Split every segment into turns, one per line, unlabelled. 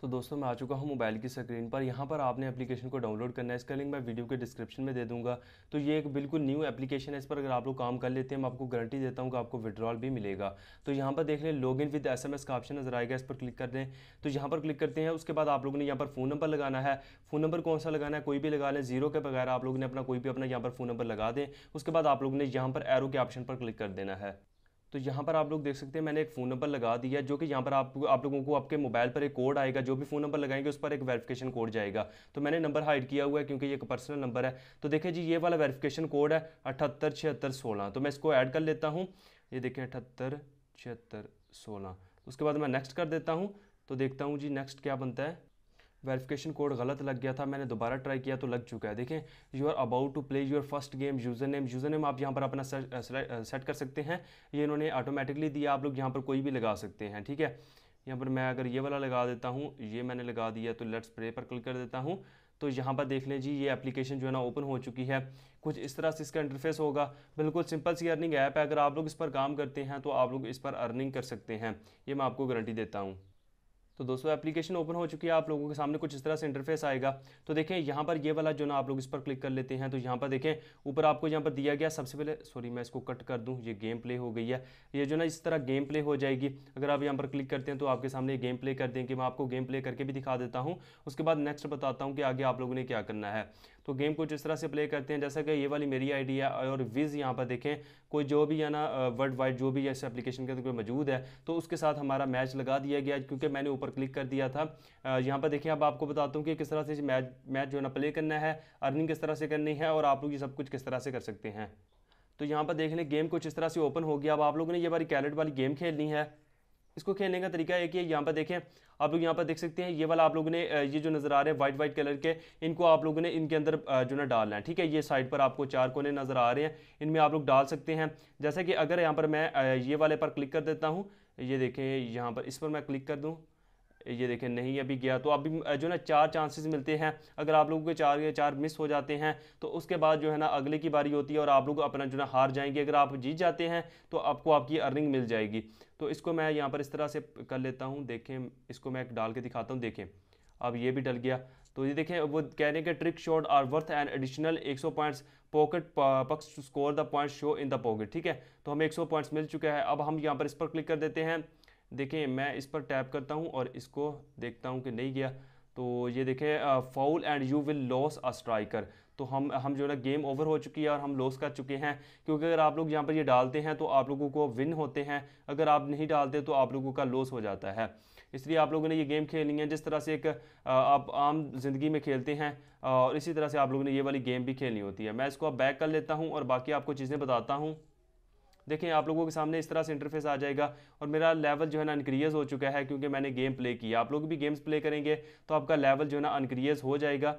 तो दोस्तों मैं आ चुका हूँ मोबाइल की स्क्रीन पर यहाँ पर आपने एप्लीकेशन को डाउनलोड करना है इसका लिंक मैं वीडियो के डिस्क्रिप्शन में दे दूँगा तो ये एक बिल्कुल न्यू एप्लीकेशन है इस पर अगर आप लोग काम कर लेते हैं मैं आपको गारंटी देता हूँ कि आपको विड्रॉल भी मिलेगा तो यहाँ पर देख लें log in with S M S का ऑप्शन नजर आएगा इस पर क्लिक कर दें तो यहाँ पर क्लिक करते हैं उसके बाद आप लोगों ने यहाँ पर फ़ोन नंबर लगाना है फ़ोन नंबर कौन सा लगाना है कोई भी लगा लें जीरो के बगैर आप लोगों ने अपना कोई भी अपना यहाँ पर फ़ोन नंबर लगा दें उसके बाद आप लोगों ने यहाँ पर एरो के ऑप्शन पर क्लिक कर देना है तो यहाँ पर आप लोग देख सकते हैं मैंने एक फ़ोन नंबर लगा दिया जो कि यहाँ पर आप आप लोगों को आपके मोबाइल पर एक कोड आएगा जो भी फ़ोन नंबर लगाएंगे उस पर एक वेरिफिकेशन कोड जाएगा तो मैंने नंबर हाइड किया हुआ है क्योंकि ये एक पर्सनल नंबर है तो देखें जी ये वाला वेरिफिकेशन कोड है अठहत्तर छिहत्तर सोलह तो मैं इसको ऐड कर लेता हूँ ये देखें अठहत्तर छिहत्तर सोलह उसके बाद मैं नेक्स्ट कर देता हूँ तो देखता हूँ जी नेक्स्ट क्या बनता है वेरिफिकेशन कोड गलत लग गया था मैंने दोबारा ट्राई किया तो लग चुका है देखें you are about to play your first game user name user name आप यहाँ पर अपना सेट uh, uh, कर सकते हैं ये इन्होंने ऑटोमेटिकली दिया आप लोग यहाँ पर कोई भी लगा सकते हैं ठीक है यहाँ पर मैं अगर ये वाला लगा देता हूँ ये मैंने लगा दिया तो लेट्स प्ले पर क्लिक कर देता हूँ तो यहाँ पर देख लें जी ये एप्लीकेशन जो है ना ओपन हो चुकी है कुछ इस तरह से इसका इंटरफेस होगा बिल्कुल सिंपल सी अर्निंग ऐप है अगर आप लोग इस पर काम करते हैं तो आप लोग इस पर अर्निंग कर सकते हैं ये मैं आपको गारंटी देता हूँ तो दोस्तों एप्लीकेशन ओपन हो चुकी है आप लोगों के सामने कुछ इस तरह से इंटरफेस आएगा तो देखें यहाँ पर ये वाला जो ना आप लोग इस पर क्लिक कर लेते हैं तो यहाँ पर देखें ऊपर आपको यहाँ पर दिया गया सबसे पहले सॉरी मैं इसको कट कर दूँ ये गेम प्ले हो गई है ये जो ना इस तरह गेम प्ले हो जाएगी अगर आप यहाँ पर क्लिक करते हैं तो आपके सामने गेम प्ले कर देंगे मैं आपको गेम प्ले करके भी दिखा देता हूँ उसके बाद नेक्स्ट बताता हूँ कि आगे आप लोगों ने क्या करना है तो गेम कुछ इस तरह से प्ले करते हैं जैसा कि ये वाली मेरी आईडी है और विज़ यहाँ पर देखें कोई जो भी है ना वर्ल्ड uh, वाइड जो भी इस एप्लीकेशन के अंदर मौजूद है तो उसके साथ हमारा मैच लगा दिया गया क्योंकि मैंने ऊपर ऊपर क्लिक कर दिया था यहाँ पर देखिए अब आपको बताता हूँ कि किस तरह से मैच मैच जो है ना प्ले करना है अर्निंग किस तरह से करनी है और आप लोग ये सब कुछ किस तरह से कर सकते हैं तो यहाँ पर देख लें गेम कुछ इस तरह से ओपन हो गया अब आप लोगों ने ये बारी कैलेट वाली गेम खेलनी है इसको खेलने का तरीका एक है यहाँ पर देखें आप लोग यहाँ पर देख सकते हैं ये वाला आप लोगों ने ये जो नज़र आ रहे हैं वाइट वाइट कलर के इनको आप लोगों ने इनके अंदर जो ना डालना है ठीक है ये साइड पर आपको चार कोने नज़र आ रहे हैं इनमें आप लोग डाल सकते हैं जैसे कि अगर यहाँ पर मैं ये वाले पर क्लिक कर देता हूँ ये देखें यहाँ पर इस पर मैं क्लिक कर दूँ ये देखें नहीं अभी गया तो अभी जो है ना चार चांसेस मिलते हैं अगर आप लोगों के चार या चार मिस हो जाते हैं तो उसके बाद जो है ना अगले की बारी होती है और आप लोग अपना जो है ना हार जाएंगे अगर आप जीत जाते हैं तो आपको आपकी अर्निंग मिल जाएगी तो इसको मैं यहाँ पर इस तरह से कर लेता हूँ देखें इसको मैं डाल के दिखाता हूँ देखें अब ये भी डल गया तो ये देखें वो कह रहे हैं कि trick shot are worth and additional 100 points pocket pucks score the point show in the pocket ठीक है तो हमें 100 पॉइंट्स मिल चुका है अब हम यहाँ पर इस पर क्लिक कर देते हैं देखें मैं इस पर टैप करता हूँ और इसको देखता हूँ कि नहीं गया तो ये देखें foul and you will lose a striker तो हम हम जो है ना गेम ओवर हो चुकी है और हम लॉस कर चुके हैं क्योंकि अगर आप लोग यहाँ पर ये डालते हैं तो आप लोगों को विन होते हैं अगर आप नहीं डालते तो आप लोगों का लॉस हो जाता है इसलिए आप लोगों ने ये गेम खेलनी है जिस तरह से एक आप आम ज़िंदगी में खेलते हैं और इसी तरह से आप लोगों ने ये वाली गेम भी खेलनी होती है मैं इसको अब बैक कर लेता हूँ और बाकी आपको चीज़ें बताता हूँ देखें आप लोगों के सामने इस तरह से इंटरफेस आ जाएगा और मेरा लेवल जो है ना अनक्रियज हो चुका है क्योंकि मैंने गेम प्ले किया आप लोग भी गेम्स प्ले करेंगे तो आपका लेवल जो है ना अनक्रियज हो जाएगा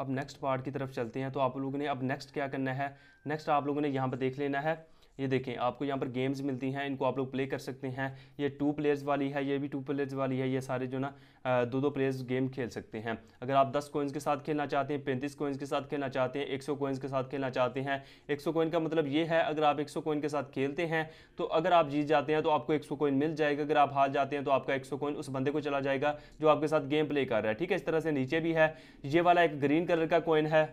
अब नेक्स्ट पार्ट की तरफ चलते हैं तो आप लोगों ने अब नेक्स्ट क्या करना है नेक्स्ट आप लोगों ने यहाँ पर देख लेना है ये देखें आपको यहाँ पर गेम्स मिलती हैं इनको आप लोग प्ले कर सकते हैं ये टू प्लेयर्स वाली है ये भी टू प्लेयर्स वाली है ये सारे जो ना दो दो प्लेयर्स गेम खेल सकते हैं अगर आप दस कोइंस के साथ खेलना चाहते हैं पैंतीस कोइंस के साथ खेलना चाहते हैं एक सौ कोइंस के साथ खेलना चाहते हैं एक सौ कोइन का मतलब ये है अगर आप एक सौ कोइन के साथ खेलते हैं तो अगर आप जीत जाते हैं तो आपको एक सौ कोइन मिल जाएगा अगर आप हार जाते हैं तो आपका एक सौ कोइन उस बंदे को चला जाएगा जो आपके साथ गेम प्ले कर रहा है ठीक है इस तरह से नीचे भी है ये वाला एक ग्रीन कलर का कोइन है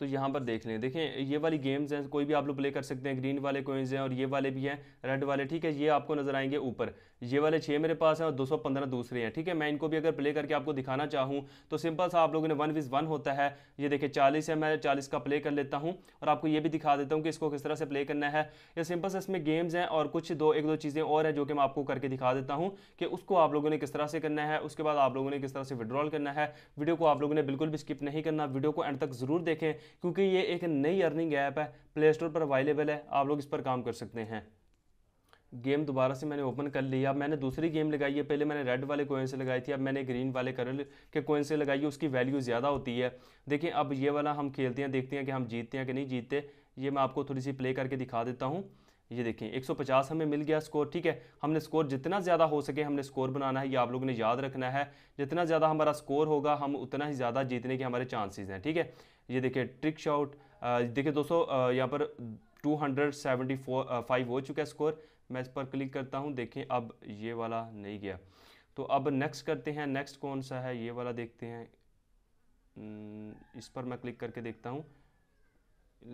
तो यहाँ पर देख लें देखें ये वाली गेम्स हैं कोई भी आप लोग प्ले कर सकते हैं ग्रीन वाले कोइंस हैं और ये वाले भी हैं रेड वाले ठीक है ये आपको नज़र आएंगे ऊपर ये वाले छः मेरे पास हैं और 215 दूसरे हैं ठीक है मैं इनको भी अगर प्ले करके आपको दिखाना चाहूँ तो सिंपल सा आप लोगों ने वन विज वन होता है ये देखिए चालीस है मैं चालीस का प्ले कर लेता हूँ और आपको ये भी दिखा देता हूँ कि इसको किस तरह से प्ले करना है या सिंपल से इसमें गेम्स हैं और कुछ दो एक दो चीज़ें और हैं जो कि मैं आपको करके दिखा देता हूँ कि उसको आप लोगों ने किस तरह से करना है उसके बाद आप लोगों ने किस तरह से विड्रॉल करना है वीडियो को आप लोगों ने बिल्कुल भी स्किप नहीं करना वीडियो को एंड तक ज़रूर देखें क्योंकि ये एक नई अर्निंग ऐप है प्ले स्टोर पर अवेलेबल है आप लोग इस पर काम कर सकते हैं गेम दोबारा से मैंने ओपन कर लिया अब मैंने दूसरी गेम लगाई है पहले मैंने रेड वाले कोइन से लगाई थी अब मैंने ग्रीन वाले कलर के कोइन से लगाई है उसकी वैल्यू ज़्यादा होती है देखिए अब ये वाला हम खेलते हैं देखते हैं कि हम जीतते हैं कि नहीं जीतते ये मैं आपको थोड़ी सी प्ले करके दिखा देता हूँ ये देखें 150 हमें मिल गया स्कोर ठीक है हमने स्कोर जितना ज़्यादा हो सके हमने स्कोर बनाना है ये आप लोगों ने याद रखना है जितना ज़्यादा हमारा स्कोर होगा हम उतना ही ज़्यादा जीतने के हमारे चांसेस हैं ठीक है ये देखिए ट्रिक शॉट देखिए दोस्तों यहाँ पर 274 फाइव हो चुका है स्कोर मैं इस पर क्लिक करता हूँ देखें अब ये वाला नहीं गया तो अब नेक्स्ट करते हैं नेक्स्ट कौन सा है ये वाला देखते हैं हम्म, इस पर मैं क्लिक करके देखता हूँ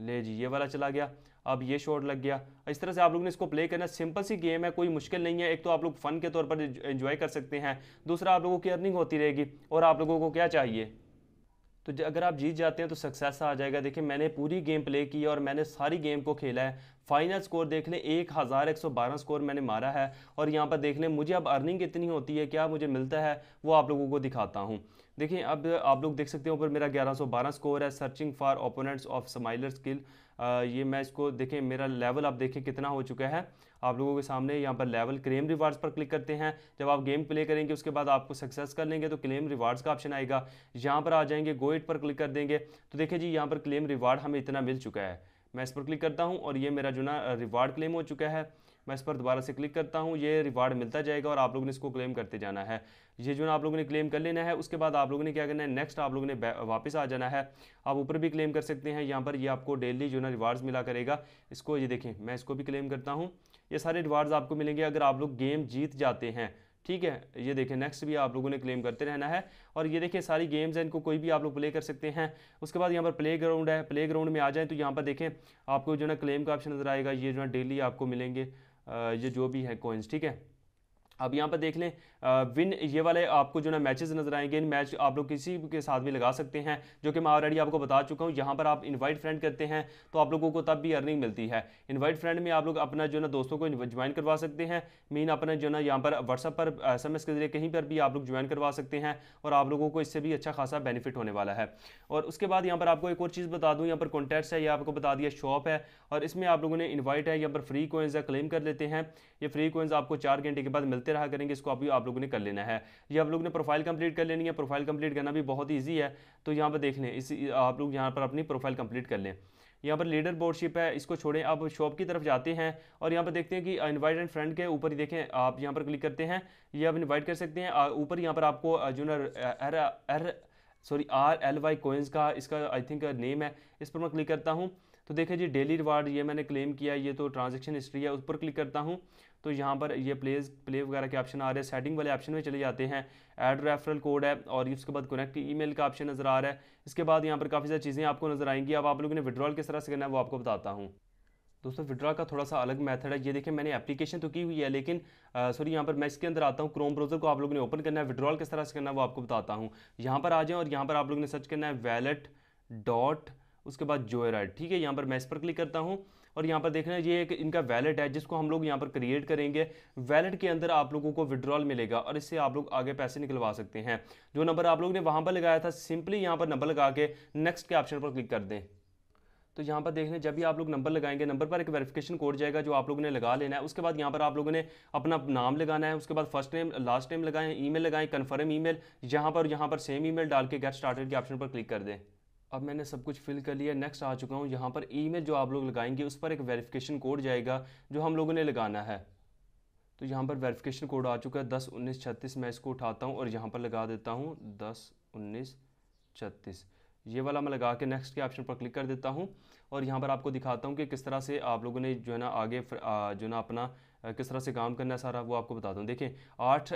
ले जी ये वाला चला गया अब ये शॉट लग गया इस तरह से आप लोग ने इसको प्ले करना सिंपल सी गेम है कोई मुश्किल नहीं है एक तो आप लोग फ़न के तौर पर एंजॉय कर सकते हैं दूसरा आप लोगों की अर्निंग होती रहेगी और आप लोगों को क्या चाहिए तो अगर आप जीत जाते हैं तो सक्सेस आ जाएगा देखिए मैंने पूरी गेम प्ले की और मैंने सारी गेम को खेला है फाइनल स्कोर देख लें एक हज़ार एक सौ बारह स्कोर मैंने मारा है और यहाँ पर देख लें मुझे अब अर्निंग कितनी होती है क्या मुझे मिलता है वो आप लोगों को दिखाता हूँ देखिए अब आप लोग देख सकते हैं ऊपर मेरा ग्यारह सौ बारह स्कोर है searching for opponents of similar skill ये मैं इसको देखें मेरा लेवल आप देखें कितना हो चुका है आप लोगों के सामने यहाँ पर लेवल क्लेम रिवार्ड्स पर क्लिक करते हैं जब आप गेम प्ले करेंगे उसके बाद आपको सक्सेस कर लेंगे तो क्लेम रिवार्ड्स का ऑप्शन आएगा यहाँ पर आ जाएंगे गोइट पर क्लिक कर देंगे तो देखें जी यहाँ पर क्लेम रिवार्ड हमें इतना मिल चुका है मैं इस पर क्लिक करता हूँ और ये मेरा जो ना रिवार्ड क्लेम हो चुका है मैं इस पर दोबारा से क्लिक करता हूँ ये रिवार्ड मिलता जाएगा और आप लोगों ने इसको क्लेम करते जाना है ये जो ना आप लोगों ने क्लेम कर लेना है उसके बाद आप लोगों ने क्या करना है नेक्स्ट आप लोगों ने वापस आ जाना है आप ऊपर भी क्लेम कर सकते हैं यहाँ पर ये आपको डेली जो ना रिवार्ड्स मिला करेगा इसको ये देखें मैं इसको भी क्लेम करता हूँ ये सारे रिवार्ड्स आपको मिलेंगे अगर आप लोग गेम जीत जाते हैं ठीक है ये देखें नेक्स्ट भी आप लोगों ने क्लेम करते रहना है और ये देखें सारी गेम्स हैं इनको कोई भी आप लोग प्ले कर सकते हैं उसके बाद यहाँ पर प्ले ग्राउंड है प्ले ग्राउंड में आ जाएँ तो यहाँ पर देखें आपको जो ना क्लेम का ऑप्शन नज़र आएगा ये जो है डेली आपको मिलेंगे ये जो भी है कोइंस ठीक है अब यहाँ पर देख लें विन ये वाले आपको जो ना मैचेस नजर आएंगे इन मैच आप लोग किसी के साथ भी लगा सकते हैं जो कि मैं ऑलरेडी आपको बता चुका हूँ यहाँ पर आप इनवाइट फ्रेंड करते हैं तो आप लोगों को तब भी अर्निंग मिलती है इनवाइट फ्रेंड में आप लोग अपना जो ना दोस्तों को ज्वाइन करवा सकते हैं मीन अपना जो ना यहाँ पर व्हाट्सअप पर एस के जरिए कहीं पर भी आप लोग ज्वाइन करवा सकते हैं और आप लोगों को इससे भी अच्छा खासा बेनिफिट होने वाला है और उसके बाद यहाँ पर आपको एक और चीज़ बता दूँ यहाँ पर कॉन्टैक्ट्स है या आपको बता दिया शॉप है और इसमें आप लोगों ने इन्वाइट है यहाँ पर फ्री कोइंस है क्लेम कर लेते हैं ये फ्री कोइंस आपको चार घंटे के बाद मिलते चलते रहा करेंगे इसको अभी आप लोगों ने कर लेना है ये आप लोगों ने प्रोफाइल कंप्लीट कर लेनी है प्रोफाइल कंप्लीट करना भी बहुत ईजी है तो यहाँ पर देख लें इस आप लोग यहाँ पर अपनी प्रोफाइल कंप्लीट कर लें यहाँ पर लीडर बोर्डशिप है इसको छोड़ें आप शॉप की तरफ जाते हैं और यहाँ पर देखते हैं कि इनवाइट एंड फ्रेंड के ऊपर ही देखें आप यहाँ पर क्लिक करते हैं ये आप इनवाइट कर सकते हैं ऊपर यहाँ पर आपको जो ना uh sorry R L Y coins का इसका आई थिंक नेम है इस पर मैं क्लिक करता हूँ तो देखें जी डेली रिवार्ड ये मैंने क्लेम किया ये तो ट्रांजेक्शन हिस्ट्री है उस पर क्लिक करता हूँ तो यहाँ पर ये प्लेज प्ले वगैरह के ऑप्शन आ रहे हैं सेटिंग वाले ऑप्शन में चले जाते हैं एड रेफरल कोड है और उसके बाद कनेक्ट ईमेल का ऑप्शन नज़र आ रहा है इसके बाद यहाँ पर काफ़ी सारी चीज़ें आपको नज़र आएंगी अब आप लोगों ने विड्रॉल किस तरह से करना है वो आपको बताता हूँ दोस्तों विड्रॉ का थोड़ा सा अलग मेथड है ये देखें मैंने एप्लीकेशन तो की हुई है लेकिन सॉरी यहाँ पर मैं इसके अंदर आता हूँ क्रोम ब्राउजर को आप लोगों ने ओपन करना है विड्रॉल किस तरह से करना है वो आपको बताता हूँ यहाँ पर आ जाएँ और यहाँ पर आप लोगों ने सर्च करना है वैलेट डॉट उसके बाद जोयराइड ठीक है यहाँ पर मैं इस पर क्लिक करता हूँ और यहाँ पर देखना ये एक इनका वैलेट है जिसको हम लोग यहाँ पर क्रिएट करेंगे वैलेट के अंदर आप लोगों को विड्रॉल मिलेगा और इससे आप लोग आगे पैसे निकलवा सकते हैं जो नंबर आप लोग ने वहाँ पर लगाया था सिंपली यहाँ पर नंबर लगा के नेक्स्ट के ऑप्शन पर क्लिक कर दें तो यहाँ पर देखने जब भी आप लोग नंबर लगाएंगे नंबर पर एक वेरिफिकेशन कोड जाएगा जो आप लोगों ने लगा लेना है उसके बाद यहाँ पर आप लोगों ने अपना नाम लगाना है उसके बाद फर्स्ट नेम लास्ट नेम लगाएं ईमेल लगाएं कन्फर्म ईमेल यहाँ पर यहाँ पर सेम ईमेल डाल के गेट स्टार्टेड के ऑप्शन पर क्लिक कर दें अब मैंने सब कुछ फिल कर लिया नेक्स्ट आ चुका हूँ यहाँ पर ईमेल जो आप लोग लगाएंगे उस पर एक वेरिफिकेशन कोड जाएगा जो हम लोगों ने लगाना है तो यहाँ पर वेरिफिकेशन कोड आ चुका है दस उन्नीस छत्तीस मैं इसको उठाता हूँ और यहाँ पर लगा देता हूँ दस उन्नीस छत्तीस ये वाला मैं लगा के नेक्स्ट के ऑप्शन पर क्लिक कर देता हूँ और यहाँ पर आपको दिखाता हूँ कि किस तरह से आप लोगों ने जो है ना आगे जो है ना अपना किस तरह से काम करना है सारा वो आपको बता दूँ देखें आठ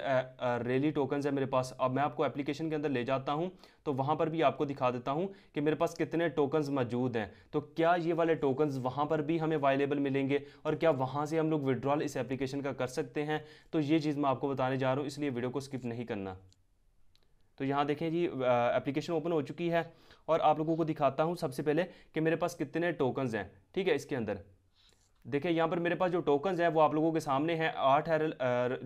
रेली टोकन्स है मेरे पास अब मैं आपको एप्लीकेशन के अंदर ले जाता हूँ तो वहाँ पर भी आपको दिखा देता हूँ कि मेरे पास कितने टोकन्स मौजूद हैं तो क्या ये वाले टोकन्स वहाँ पर भी हमें अवेलेबल मिलेंगे और क्या वहाँ से हम लोग विड्रॉल इस एप्लीकेशन का कर सकते हैं तो ये चीज़ मैं आपको बताने जा रहा हूँ इसलिए वीडियो को स्किप नहीं करना तो यहाँ देखें जी एप्लीकेशन ओपन हो चुकी है और आप लोगों को दिखाता हूँ सबसे पहले कि मेरे पास कितने टोकन्स हैं ठीक है इसके अंदर देखिए यहाँ पर मेरे पास जो टोकन्स है वो आप लोगों के सामने हैं आठ है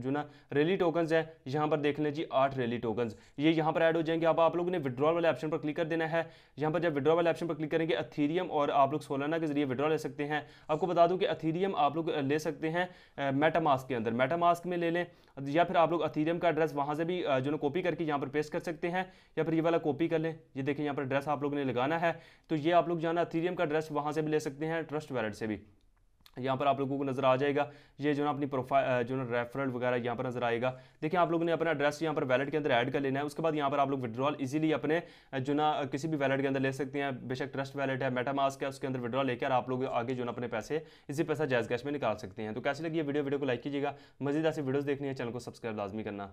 जो ना रैली टोकन्स है यहाँ पर देख लें जी आठ रैली टोकन्स ये यहाँ पर ऐड हो जाएंगे अब आप लोगों ने विड्रॉल वाले ऑप्शन पर क्लिक कर देना है यहाँ पर जब विड्रॉल वाले ऑप्शन पर क्लिक करेंगे अथीरियम और आप लोग सोलाना के जरिए विड्रॉ ले सकते हैं आपको बता दूँ कि अथीरियम आप लोग ले सकते हैं मेटामास्क के अंदर मेटामास्क में ले लें या फिर आप लोग अथीरियम का एड्रेस वहाँ से भी जो ना कॉपी करके यहाँ पर पेस्ट कर सकते हैं या फिर ये वाला कॉपी कर लें ये देखें यहाँ पर एड्रेस आप लोग ने लगाना है तो ये आप लोग जाना अथीरियम का एड्रेस वहाँ से भी ले सकते हैं ट्रस्ट वैलेट से भी यहाँ पर आप लोगों को नज़र आ जाएगा ये जो ना अपनी प्रोफाइल जो ना रेफरल वगैरह यहाँ पर नज़र आएगा देखिए आप लोगों ने अपना एड्रेस यहाँ पर वैलेट के अंदर ऐड कर लेना है उसके बाद यहाँ पर आप लोग विड्रॉल इजीली अपने जो ना किसी भी वैलेट के अंदर ले सकते हैं बेशक ट्रस्ट वैलेट है मेटा मास्क है उसके अंदर विड्रॉल लेकर आप लोग आगे जो ना अपने पैसे इसी पैसा जायज़ कैश में निकाल सकते हैं तो कैसे लगी वीडियो वीडियो को लाइक कीजिएगा मजीद ऐसी वीडियोज़ देखनी है चैनल को सब्सक्राइब लाजमी करना